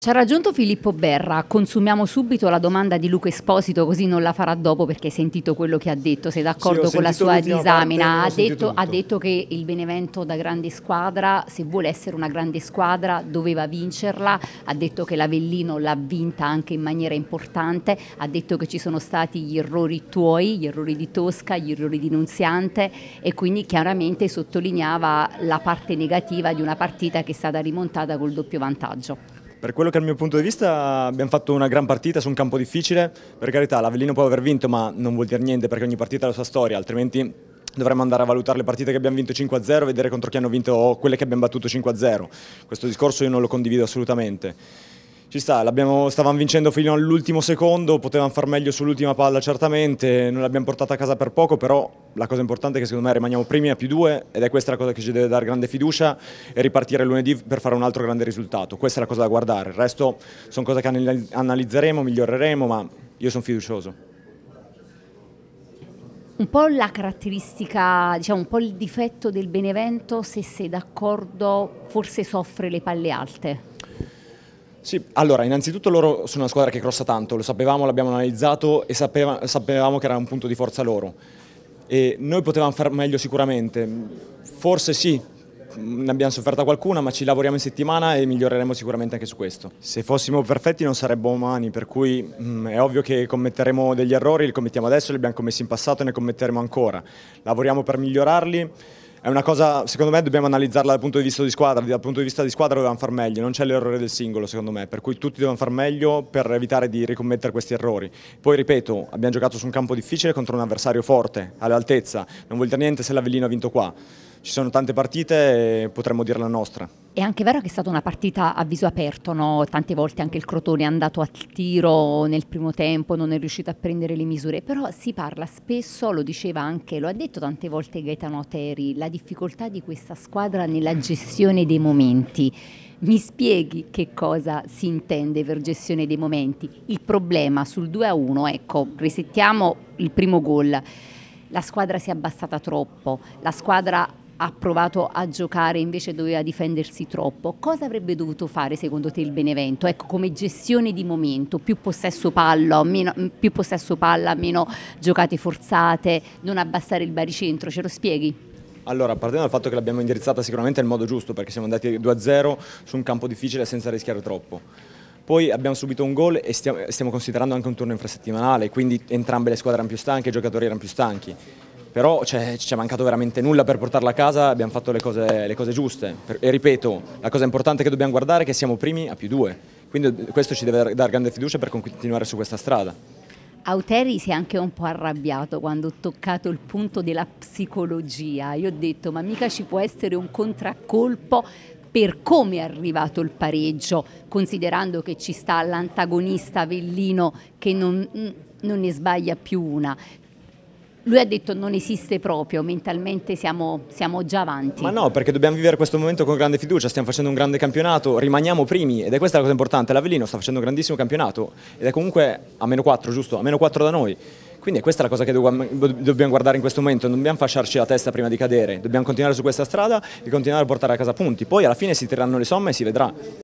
Ci ha raggiunto Filippo Berra, consumiamo subito la domanda di Luca Esposito così non la farà dopo perché hai sentito quello che ha detto, sei d'accordo sì, con la sua disamina, ha detto, ha detto, che il Benevento da grande squadra, se vuole essere una grande squadra doveva vincerla, ha detto che l'Avellino l'ha vinta anche in maniera importante, ha detto che ci sono stati gli errori tuoi, gli errori di Tosca, gli errori di Nunziante e quindi chiaramente sottolineava la parte negativa di una partita che è stata rimontata col doppio vantaggio. Per quello che è il mio punto di vista abbiamo fatto una gran partita su un campo difficile, per carità l'Avellino può aver vinto ma non vuol dire niente perché ogni partita ha la sua storia, altrimenti dovremmo andare a valutare le partite che abbiamo vinto 5-0 vedere contro chi hanno vinto quelle che abbiamo battuto 5-0. Questo discorso io non lo condivido assolutamente. Ci sta, stavamo vincendo fino all'ultimo secondo, potevamo far meglio sull'ultima palla certamente, non l'abbiamo portata a casa per poco, però la cosa importante è che secondo me rimaniamo primi a più due ed è questa la cosa che ci deve dare grande fiducia e ripartire lunedì per fare un altro grande risultato. Questa è la cosa da guardare, il resto sono cose che analizzeremo, miglioreremo, ma io sono fiducioso un po' la caratteristica, diciamo un po' il difetto del Benevento, se sei d'accordo, forse soffre le palle alte. Sì, allora innanzitutto loro sono una squadra che crossa tanto, lo sapevamo, l'abbiamo analizzato e sapeva, sapevamo che era un punto di forza loro. E noi potevamo far meglio sicuramente, forse sì, ne abbiamo sofferta qualcuna, ma ci lavoriamo in settimana e miglioreremo sicuramente anche su questo. Se fossimo perfetti non saremmo umani, per cui mh, mm, è ovvio che commetteremo degli errori, li commettiamo adesso, li abbiamo commessi in passato e ne commetteremo ancora. Lavoriamo per migliorarli è una cosa, secondo me dobbiamo analizzarla dal punto di vista di squadra, dal punto di vista di squadra dovevamo far meglio, non c'è l'errore del singolo secondo me, per cui tutti dovevano far meglio per evitare di ricommettere questi errori. Poi ripeto, abbiamo giocato su un campo difficile contro un avversario forte, all'altezza, non vuol dire niente se l'Avellino ha vinto qua, ci sono tante partite e potremmo dire la nostra. È anche vero che è stata una partita a viso aperto, no? tante volte anche il Crotone è andato a tiro nel primo tempo, non è riuscito a prendere le misure, però si parla spesso, lo diceva anche, lo ha detto tante volte Gaetano Teri, la difficoltà di questa squadra nella gestione dei momenti. Mi spieghi che cosa si intende per gestione dei momenti? Il problema sul 2-1, ecco, risettiamo il primo gol, la squadra si è abbassata troppo, la squadra ha provato a giocare invece doveva difendersi troppo. Cosa avrebbe dovuto fare secondo te il Benevento? Ecco, come gestione di momento, più possesso, palla, meno, più possesso palla, meno giocate forzate, non abbassare il baricentro, ce lo spieghi? Allora, partendo dal fatto che l'abbiamo indirizzata sicuramente nel modo giusto, perché siamo andati 2-0 su un campo difficile senza rischiare troppo. Poi abbiamo subito un gol e stiamo, stiamo considerando anche un turno infrasettimanale, quindi entrambe le squadre erano più stanche, i giocatori erano più stanchi però cioè, ci è mancato veramente nulla per portarla a casa, abbiamo fatto le cose, le cose giuste e ripeto, la cosa importante che dobbiamo guardare è che siamo primi a più due, quindi eh, questo ci deve dare grande fiducia per continuare su questa strada. Auteri si è anche un po' arrabbiato quando ho toccato il punto della psicologia. Io ho detto, ma mica ci può essere un contraccolpo per come è arrivato il pareggio, considerando che ci sta l'antagonista Avellino che non, non ne sbaglia più una lui ha detto non esiste proprio, mentalmente siamo, siamo, già avanti. Ma no, perché dobbiamo vivere questo momento con grande fiducia, stiamo facendo un grande campionato, rimaniamo primi ed è questa la cosa importante, l'Avellino sta facendo un grandissimo campionato ed è comunque a meno 4, giusto? A meno 4 da noi. Quindi è questa la cosa che dobbiamo guardare in questo momento, non dobbiamo fasciarci la testa prima di cadere, dobbiamo continuare su questa strada e continuare a portare a casa punti, poi alla fine si tireranno le somme e si vedrà.